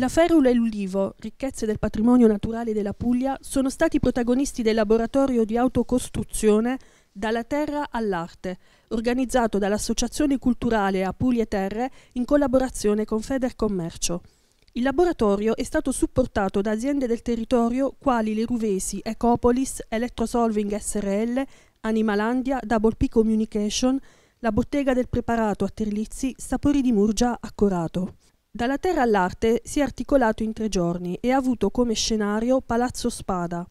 La ferula e l'ulivo, ricchezze del patrimonio naturale della Puglia, sono stati protagonisti del laboratorio di autocostruzione Dalla terra all'arte, organizzato dall'Associazione Culturale Apulie Terre in collaborazione con Federcommercio. Il laboratorio è stato supportato da aziende del territorio quali le Ruvesi, Ecopolis, Electrosolving SRL, Animalandia, Double P Communication, la bottega del preparato a Terlizzi, Sapori di Murgia Accorato. Dalla terra all'arte si è articolato in tre giorni e ha avuto come scenario Palazzo Spada.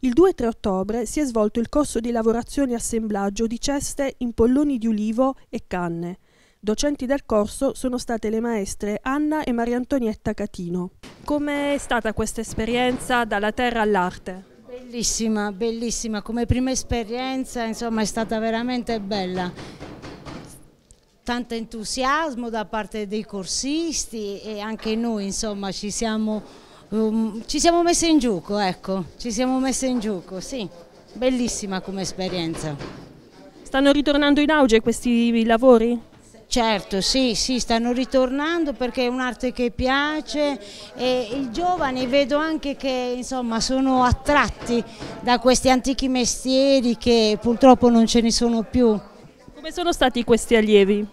Il 2 e 3 ottobre si è svolto il corso di lavorazione e assemblaggio di ceste in polloni di ulivo e canne. Docenti del corso sono state le maestre Anna e Maria Antonietta Catino. Come è stata questa esperienza dalla terra all'arte? Bellissima, bellissima, come prima esperienza insomma è stata veramente bella tanto entusiasmo da parte dei corsisti e anche noi insomma ci siamo, um, ci siamo messi in gioco, ecco, ci siamo messi in gioco, sì, bellissima come esperienza. Stanno ritornando in auge questi lavori? Certo, sì, sì, stanno ritornando perché è un'arte che piace e i giovani vedo anche che insomma, sono attratti da questi antichi mestieri che purtroppo non ce ne sono più. Come sono stati questi allievi?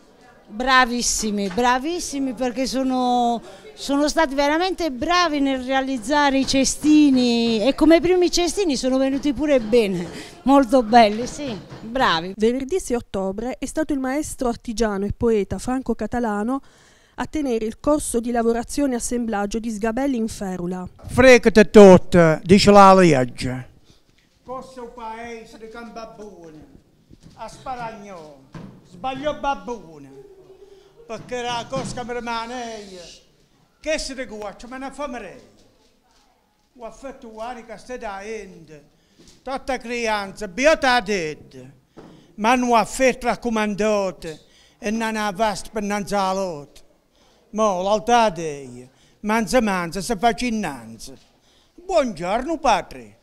Bravissimi, bravissimi perché sono, sono, stati veramente bravi nel realizzare i cestini e come primi cestini sono venuti pure bene, molto belli, sì, bravi. Venerdì 6 ottobre è stato il maestro artigiano e poeta Franco Catalano a tenere il corso di lavorazione e assemblaggio di sgabelli in ferula. Frecate tot, dice la legge. Questo paese di Cambabbone a Sparagno, sbagliò babbuna, perché la cosa che mi rimane che si riguarda, me ne famerei. Ho fatto uguale che stai da ente, tutta crianza, biota dead, ma non ho fatto raccomandate e non ha vasto per non salot. Ma l'altà dei, manza manza, si fa innanzi. Buongiorno padre,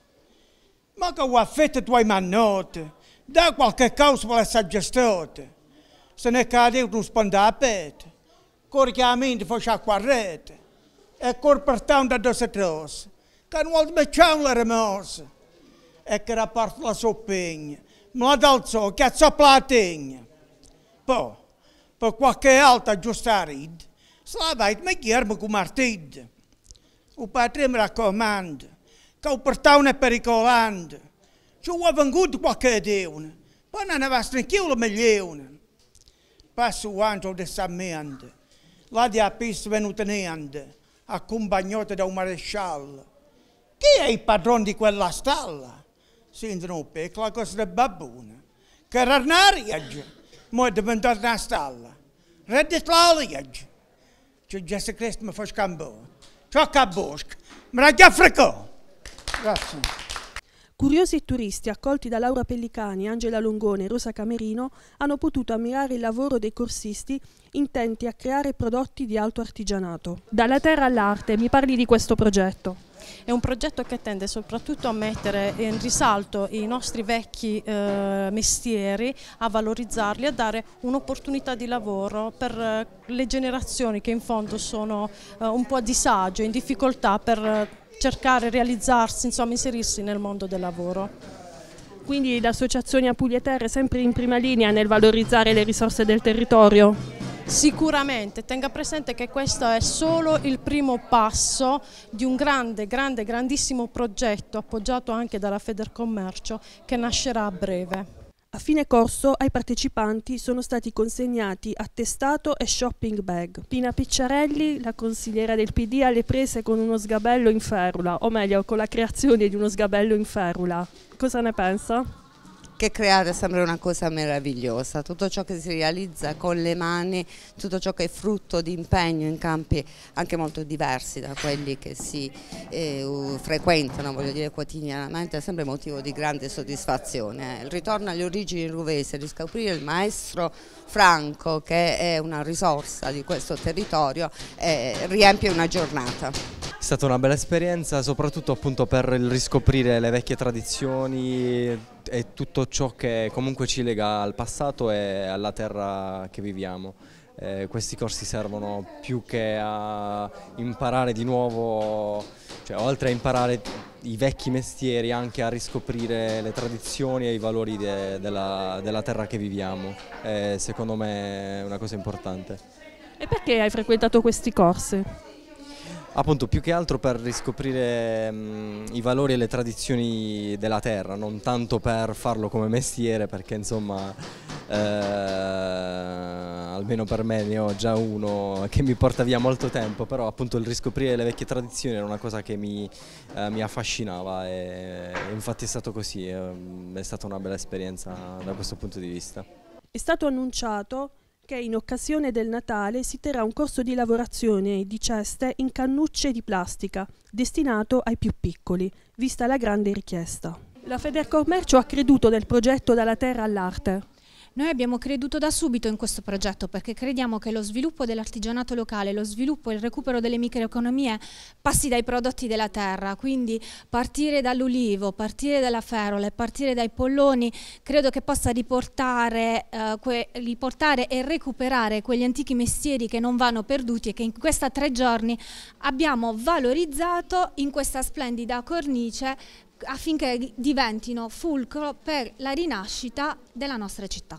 ma che ho fatto tuoi mannote? Da qualche causa per la gestione. Se ne cadeva non spende la spandapete. Corchiamenti faceva rete, E corportando da due settosi. Che non vuole mettiamo le remose. E che era parte la soppegna. Ma d'alzo, che ha la tegna. Poi, per qualche altra la vai me ghermo con Il O mi raccomando, che il portato una pericolante, që u avëngut të kua këtë unë, pa në në vasë në kjullu me ljeune. Pasu anto de sa me andë, la di apisë venute ne andë, da un maresciallo. Chi è il padrone di quella stalla? Si Sindrome pecla cosa del babbone. Che era un'ariage, ma è diventata una stalla. Reddit l'ariage. C'è Gesù Cristo mi fa scambò. Ciò che bosco. Mi raggià fricò. Grazie. Curiosi turisti accolti da Laura Pellicani, Angela Longone e Rosa Camerino hanno potuto ammirare il lavoro dei corsisti intenti a creare prodotti di alto artigianato. Dalla terra all'arte, mi parli di questo progetto. È un progetto che tende soprattutto a mettere in risalto i nostri vecchi eh, mestieri, a valorizzarli, a dare un'opportunità di lavoro per eh, le generazioni che in fondo sono eh, un po' a disagio, in difficoltà per eh, cercare, realizzarsi, insomma inserirsi nel mondo del lavoro. Quindi l'associazione Apulie Terre è sempre in prima linea nel valorizzare le risorse del territorio? Sicuramente, tenga presente che questo è solo il primo passo di un grande, grande, grandissimo progetto appoggiato anche dalla Federcommercio che nascerà a breve. A fine corso ai partecipanti sono stati consegnati attestato e shopping bag. Pina Picciarelli, la consigliera del PD, ha le prese con uno sgabello in ferula, o meglio con la creazione di uno sgabello in ferula. Cosa ne pensa? che creare sembra una cosa meravigliosa, tutto ciò che si realizza con le mani, tutto ciò che è frutto di impegno in campi anche molto diversi da quelli che si eh, frequentano voglio dire, quotidianamente è sempre motivo di grande soddisfazione. Il ritorno alle origini ruvese, riscoprire il maestro Franco che è una risorsa di questo territorio eh, riempie una giornata. È stata una bella esperienza, soprattutto appunto per il riscoprire le vecchie tradizioni e tutto ciò che comunque ci lega al passato e alla terra che viviamo. Eh, questi corsi servono più che a imparare di nuovo, cioè oltre a imparare i vecchi mestieri, anche a riscoprire le tradizioni e i valori de, della, della, terra che viviamo. Eh, secondo me è una cosa importante. E perché hai frequentato questi corsi? appunto più che altro per riscoprire mh, mm, i valori e le tradizioni della terra, non tanto per farlo come mestiere perché insomma eh, almeno per me ne ho già uno che mi porta via molto tempo, però appunto il riscoprire le vecchie tradizioni era una cosa che mi, eh, mi affascinava e, e infatti è stato così, è stata una bella esperienza da questo punto di vista. È stato annunciato che in occasione del Natale si terrà un corso di lavorazione di ceste in cannucce di plastica, destinato ai più piccoli, vista la grande richiesta. La Federcommercio ha creduto nel progetto Dalla Terra all'Arte, noi abbiamo creduto da subito in questo progetto perché crediamo che lo sviluppo dell'artigianato locale, lo sviluppo e il recupero delle microeconomie passi dai prodotti della terra, quindi partire dall'ulivo, partire dalla ferola e partire dai polloni credo che possa riportare, eh, riportare e recuperare quegli antichi mestieri che non vanno perduti e che in questi tre giorni abbiamo valorizzato in questa splendida cornice affinché diventino fulcro per la rinascita della nostra città.